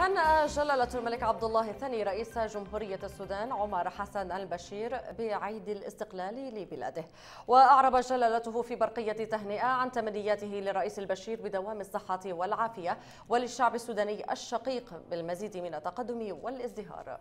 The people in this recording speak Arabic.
هنأ جلالة الملك عبد الله الثاني رئيس جمهورية السودان عمر حسن البشير بعيد الاستقلال لبلاده وأعرب جلالته في برقية تهنئة عن تمنياته للرئيس البشير بدوام الصحة والعافية وللشعب السوداني الشقيق بالمزيد من التقدم والازدهار